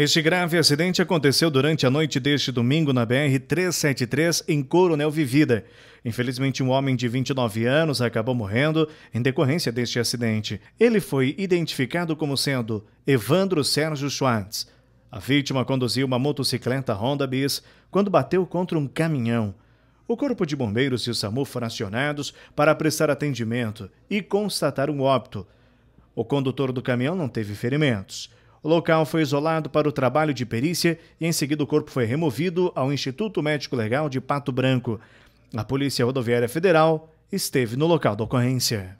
Este grave acidente aconteceu durante a noite deste domingo na BR-373, em Coronel Vivida. Infelizmente, um homem de 29 anos acabou morrendo em decorrência deste acidente. Ele foi identificado como sendo Evandro Sérgio Schwartz. A vítima conduzia uma motocicleta Honda Bis quando bateu contra um caminhão. O Corpo de Bombeiros e o SAMU foram acionados para prestar atendimento e constatar um óbito. O condutor do caminhão não teve ferimentos. O local foi isolado para o trabalho de perícia e em seguida o corpo foi removido ao Instituto Médico Legal de Pato Branco. A Polícia Rodoviária Federal esteve no local da ocorrência.